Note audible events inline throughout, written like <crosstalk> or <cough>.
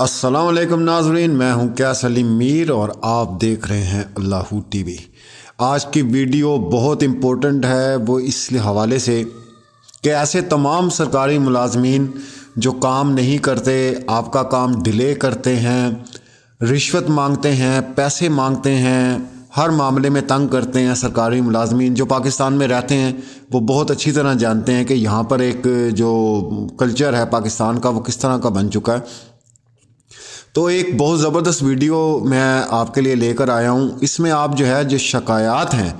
असलम नाजरीन मैं हूं क्या सलीम मीर और आप देख रहे हैं अल्लाह टीवी आज की वीडियो बहुत इम्पोर्टेंट है वो इस हवाले से कि ऐसे तमाम सरकारी मुलाजमीन जो काम नहीं करते आपका काम डिले करते हैं रिश्वत मांगते हैं पैसे मांगते हैं हर मामले में तंग करते हैं सरकारी मुलाजमीन जो पाकिस्तान में रहते हैं वो बहुत अच्छी तरह जानते हैं कि यहाँ पर एक जो कल्चर है पाकिस्तान का वो किस तरह का बन चुका है तो एक बहुत ज़बरदस्त वीडियो मैं आपके लिए लेकर आया हूँ इसमें आप जो है जो शिकायात हैं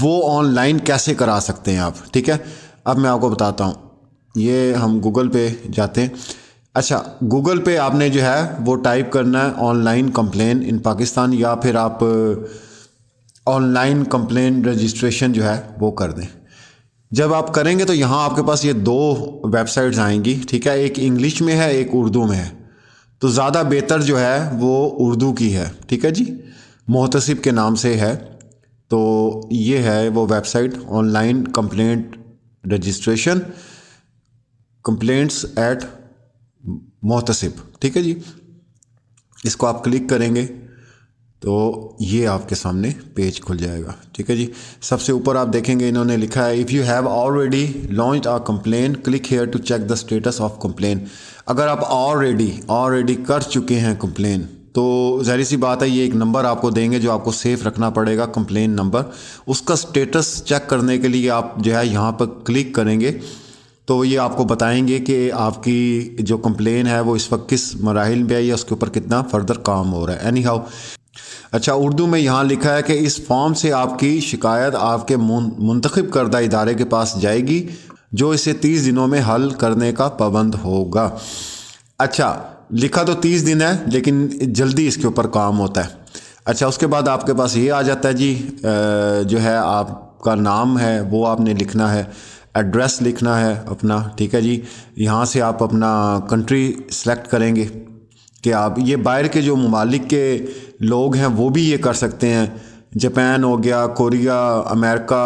वो ऑनलाइन कैसे करा सकते हैं आप ठीक है अब मैं आपको बताता हूँ ये हम गूगल पे जाते हैं अच्छा गूगल पे आपने जो है वो टाइप करना है ऑनलाइन कंप्लेन इन पाकिस्तान या फिर आप ऑनलाइन कंप्लेन रजिस्ट्रेशन जो है वो कर दें जब आप करेंगे तो यहाँ आपके पास ये दो वेबसाइट्स आएंगी ठीक है एक इंग्लिश में है एक उर्दू में है तो ज़्यादा बेहतर जो है वो उर्दू की है ठीक है जी मोहतसिब के नाम से है तो ये है वो website online complaint registration complaints at Mohtasib ठीक है जी इसको आप क्लिक करेंगे तो ये आपके सामने पेज खुल जाएगा ठीक है जी सबसे ऊपर आप देखेंगे इन्होंने लिखा है if you have already launch a complain click here to check the status of complain अगर आप ऑलरेडी ऑलरेडी कर चुके हैं कंप्लेन तो जाहिर सी बात है ये एक नंबर आपको देंगे जो आपको सेफ रखना पड़ेगा कंप्लेन नंबर उसका स्टेटस चेक करने के लिए आप जो है यहाँ पर क्लिक करेंगे तो ये आपको बताएंगे कि आपकी जो कंप्लेन है वो इस वक्त किस मराहल में है या उसके ऊपर कितना फर्दर काम हो रहा है एनी हाउ अच्छा उर्दू में यहाँ लिखा है कि इस फॉर्म से आपकी शिकायत आपके मुंतखब करदा इदारे के पास जाएगी जो इसे तीस दिनों में हल करने का पाबंद होगा अच्छा लिखा तो तीस दिन है लेकिन जल्दी इसके ऊपर काम होता है अच्छा उसके बाद आपके पास ये आ जाता है जी जो है आपका नाम है वो आपने लिखना है एड्रेस लिखना है अपना ठीक है जी यहाँ से आप अपना कंट्री सेलेक्ट करेंगे कि आप ये बाहर के जो ममालिक के लोग हैं वो भी ये कर सकते हैं जापान हो गया कोरिया अमेरिका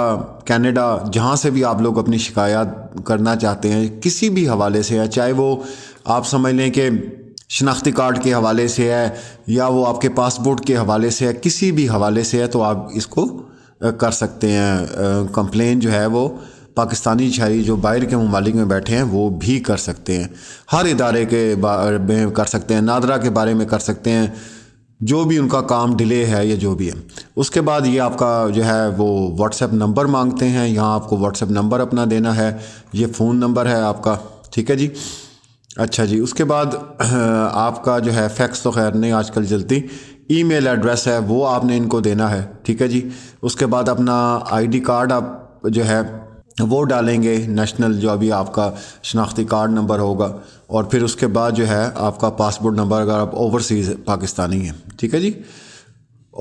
कनाडा जहाँ से भी आप लोग अपनी शिकायत करना चाहते हैं किसी भी हवाले से है चाहे वो आप समझ लें कि शनाख्ती कार्ड के हवाले से है या वो आपके पासपोर्ट के हवाले से है किसी भी हवाले से है तो आप इसको कर सकते हैं कंप्लेन जो है वो पाकिस्तानी शहरी जो बाहर के ममालिक में बैठे हैं वो भी कर सकते हैं हर इदारे के बारे में कर सकते हैं नादरा के बारे में कर सकते हैं जो भी उनका काम डिले है या जो भी है उसके बाद ये आपका जो है वो व्हाट्सएप नंबर मांगते हैं यहाँ आपको व्हाट्सएप नंबर अपना देना है ये फ़ोन नंबर है आपका ठीक है जी अच्छा जी उसके बाद <clears throat> आपका जो है फैक्स तो खैर नहीं आजकल चलती ईमेल एड्रेस है वो आपने इनको देना है ठीक है जी उसके बाद अपना आईडी कार्ड आप जो है वो डालेंगे नेशनल जो अभी आपका शनाख्ती कार्ड नंबर होगा और फिर उसके बाद जो है आपका पासपोर्ट नंबर अगर आप ओवरसीज़ पाकिस्तानी हैं ठीक है जी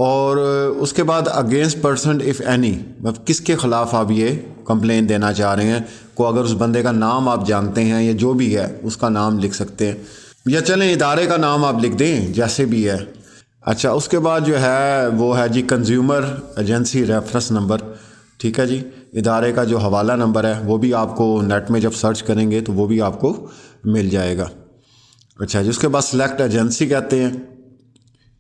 और उसके बाद अगेंस्ट पर्सन इफ़ एनी मतलब किसके ख़िलाफ़ आप ये कंप्लेन देना चाह रहे हैं को अगर उस बंदे का नाम आप जानते हैं या जो भी है उसका नाम लिख सकते हैं या चलें इदारे का नाम आप लिख दें जैसे भी है अच्छा उसके बाद जो है वो है जी कंज्यूमर एजेंसी रेफरेंस नंबर ठीक है जी इदारे का जो हवाला नंबर है वो भी आपको नेट में जब सर्च करेंगे तो वो भी आपको मिल जाएगा अच्छा जी उसके बाद सिलेक्ट एजेंसी कहते हैं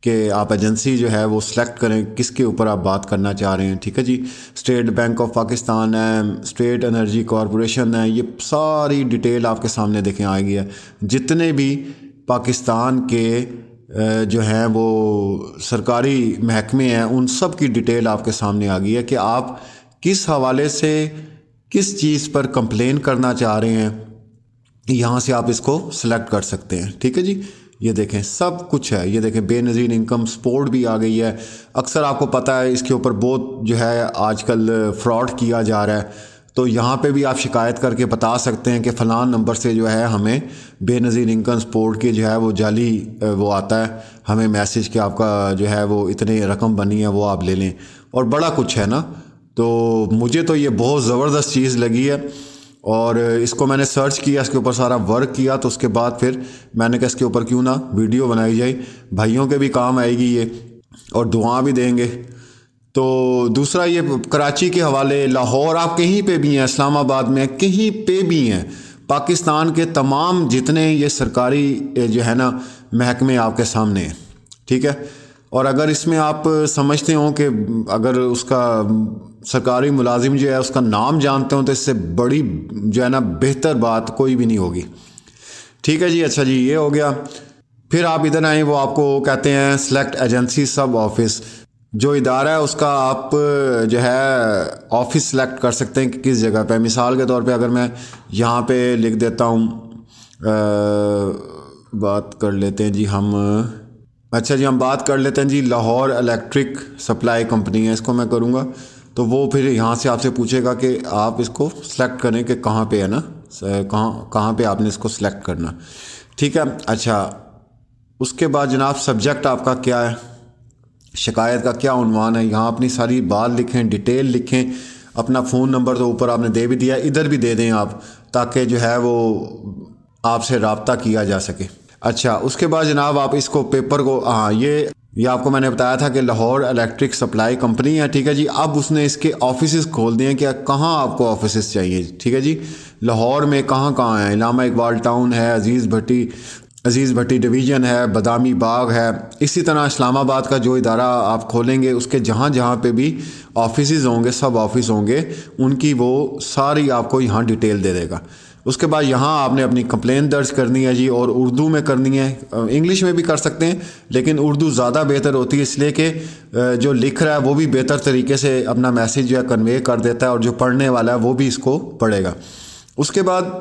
कि आप एजेंसी जो है वो सिलेक्ट करें किसके ऊपर आप बात करना चाह रहे हैं ठीक है जी स्टेट बैंक ऑफ पाकिस्तान है स्टेट एनर्जी कॉरपोरेशन है ये सारी डिटेल आपके सामने देखें आएगी है जितने भी पाकिस्तान के जो हैं वो सरकारी महकमे हैं उन सब की डिटेल आपके सामने आ गई है कि आप किस हवाले से किस चीज़ पर कंप्लेन करना चाह रहे हैं यहाँ से आप इसको सेलेक्ट कर सकते हैं ठीक है जी ये देखें सब कुछ है ये देखें बेनज़ीर इनकम सपोर्ट भी आ गई है अक्सर आपको पता है इसके ऊपर बहुत जो है आजकल फ्रॉड किया जा रहा है तो यहाँ पे भी आप शिकायत करके बता सकते हैं कि फ़लान नंबर से जो है हमें बेनज़ीर इनकम सपोर्ट के जो है वो जाली वो आता है हमें मैसेज कि आपका जो है वो इतनी रकम बनी है वो आप ले लें और बड़ा कुछ है ना तो मुझे तो ये बहुत ज़बरदस्त चीज़ लगी है और इसको मैंने सर्च किया इसके ऊपर सारा वर्क किया तो उसके बाद फिर मैंने कहा इसके ऊपर क्यों ना वीडियो बनाई जाए भाइयों के भी काम आएगी ये और दुआ भी देंगे तो दूसरा ये कराची के हवाले लाहौर आप कहीं पे भी हैं इस्लामाबाद में कहीं पे भी हैं पाकिस्तान के तमाम जितने ये सरकारी जो है ना महकमे आपके सामने हैं ठीक है और अगर इसमें आप समझते हो कि अगर उसका सरकारी मुलाजिम जो है उसका नाम जानते हो तो इससे बड़ी जो है ना बेहतर बात कोई भी नहीं होगी ठीक है जी अच्छा जी ये हो गया फिर आप इधर आए वो आपको कहते हैं सेलेक्ट एजेंसी सब ऑफिस जो इदारा है उसका आप जो है ऑफिस सेलेक्ट कर सकते हैं कि किस जगह पे मिसाल के तौर पे अगर मैं यहाँ पे लिख देता हूँ बात कर लेते हैं जी हम अच्छा जी हम बात कर लेते हैं जी लाहौर इलेक्ट्रिक सप्लाई कंपनी है इसको मैं करूँगा तो वो फिर यहाँ से आपसे पूछेगा कि आप इसको सेलेक्ट करें कि कहाँ पे है ना कहाँ कहाँ पे आपने इसको सेलेक्ट करना ठीक है अच्छा उसके बाद जनाब सब्जेक्ट आपका क्या है शिकायत का क्या उनवान है यहाँ अपनी सारी बात लिखें डिटेल लिखें अपना फ़ोन नंबर तो ऊपर आपने दे भी दिया इधर भी दे दें आप ताकि जो है वो आपसे रबता किया जा सके अच्छा उसके बाद जनाब आप इसको पेपर को हाँ ये ये आपको मैंने बताया था कि लाहौर इलेक्ट्रिक सप्लाई कंपनी है ठीक है जी अब उसने इसके ऑफिस खोल दिए हैं कि कहाँ आपको ऑफिस चाहिए ठीक है जी लाहौर में कहाँ कहाँ है इलामा इकबाल टाउन है अजीज़ भट्टी अजीज़ भट्टी डिवीज़न है बदामी बाग है इसी तरह इस्लामाबाद का जो इदारा आप खोलेंगे उसके जहाँ जहाँ पे भी ऑफिस होंगे सब ऑफिस होंगे उनकी वो सारी आपको यहाँ डिटेल दे देगा उसके बाद यहाँ आपने अपनी कंप्लेन दर्ज करनी है जी और उर्दू में करनी है इंग्लिश में भी कर सकते हैं लेकिन उर्दू ज़्यादा बेहतर होती है इसलिए कि जो लिख रहा है वो भी बेहतर तरीके से अपना मैसेज जो है कन्वे कर देता है और जो पढ़ने वाला है वो भी इसको पढ़ेगा उसके बाद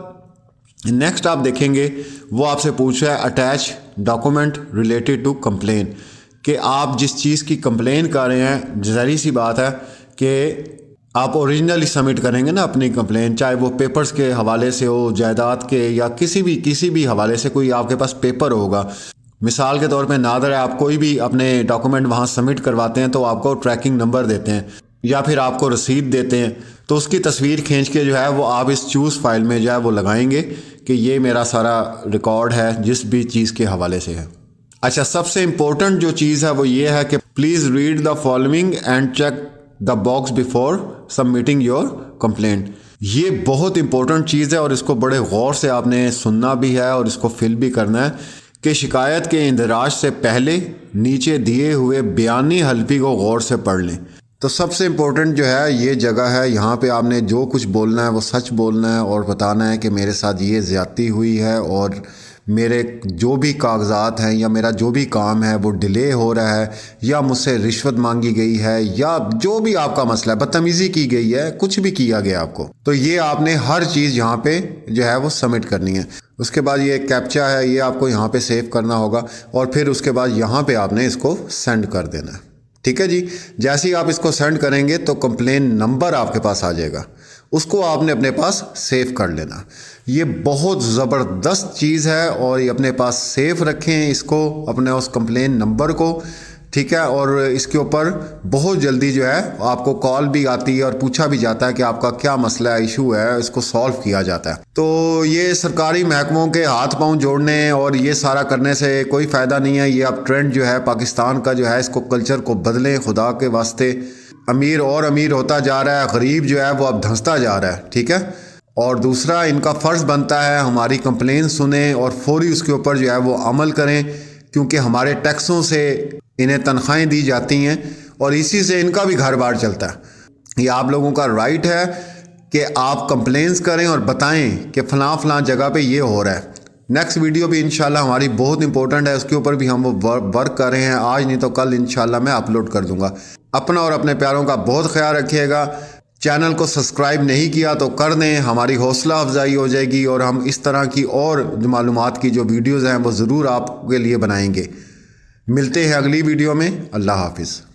नेक्स्ट आप देखेंगे वो आपसे पूछ रहा है attach document related to complain कि आप जिस चीज़ की कंप्लेन कर रहे हैं जहरी सी बात है कि आप ओरिजिनली सबमिट करेंगे ना अपनी कंप्लेन चाहे वो पेपर्स के हवाले से हो जायदाद के या किसी भी किसी भी हवाले से कोई आपके पास पेपर होगा मिसाल के तौर पे नादर है आप कोई भी अपने डॉक्यूमेंट वहाँ सबमिट करवाते हैं तो आपको ट्रैकिंग नंबर देते हैं या फिर आपको रसीद देते हैं तो उसकी तस्वीर खींच के जो है वो आप इस चूज़ फाइल में जो है वो लगाएंगे कि ये मेरा सारा रिकॉर्ड है जिस भी चीज़ के हवाले से है अच्छा सबसे इम्पोर्टेंट जो चीज़ है वो ये है कि please read the following and check the box before submitting your complaint ये बहुत इंपॉर्टेंट चीज़ है और इसको बड़े गौर से आपने सुनना भी है और इसको फिल भी करना है कि शिकायत के इंदराज से पहले नीचे दिए हुए बयानी हल्फी को गौर से पढ़ लें तो सबसे इम्पोर्टेंट जो है ये जगह है यहाँ पे आपने जो कुछ बोलना है वो सच बोलना है और बताना है कि मेरे साथ ये ज़्यादती हुई है और मेरे जो भी कागजात हैं या मेरा जो भी काम है वो डिले हो रहा है या मुझसे रिश्वत मांगी गई है या जो भी आपका मसला है बदतमीज़ी की गई है कुछ भी किया गया आपको तो ये आपने हर चीज़ यहाँ पे जो है वो सबमिट करनी है उसके बाद ये कैप्चा है ये आपको यहाँ पे सेव करना होगा और फिर उसके बाद यहाँ पे आपने इसको सेंड कर देना है ठीक है जी जैसे ही आप इसको सेंड करेंगे तो कंप्लेन नंबर आपके पास आ जाएगा उसको आपने अपने पास सेव कर लेना ये बहुत ज़बरदस्त चीज़ है और ये अपने पास सेफ रखें इसको अपने उस कंप्लेन नंबर को ठीक है और इसके ऊपर बहुत जल्दी जो है आपको कॉल भी आती है और पूछा भी जाता है कि आपका क्या मसला है इशू है इसको सॉल्व किया जाता है तो ये सरकारी महकमों के हाथ पांव जोड़ने और ये सारा करने से कोई फ़ायदा नहीं है ये अब ट्रेंड जो है पाकिस्तान का जो है इसको कल्चर को बदलें खुदा के वास्ते अमीर और अमीर होता जा रहा है गरीब जो है वो अब धंसता जा रहा है ठीक है और दूसरा इनका फ़र्ज़ बनता है हमारी कंप्लेन सुने और फौरी उसके ऊपर जो है वो अमल करें क्योंकि हमारे टैक्सों से इन्हें तनख्वाहें दी जाती हैं और इसी से इनका भी घर बार चलता है ये आप लोगों का राइट है कि आप कंप्लेंस करें और बताएं कि फ़लाँ फ़लाँ जगह पे ये हो रहा है नेक्स्ट वीडियो भी इन हमारी बहुत इंपॉर्टेंट है उसके ऊपर भी हम वर्क कर रहे हैं आज नहीं तो कल इन मैं अपलोड कर दूँगा अपना और अपने प्यारों का बहुत ख्याल रखिएगा चैनल को सब्सक्राइब नहीं किया तो कर दें हमारी हौसला अफजाई हो जाएगी और हम इस तरह की और मालूम की जो वीडियोज़ हैं वो ज़रूर आपके लिए बनाएंगे मिलते हैं अगली वीडियो में अल्लाह हाफिज़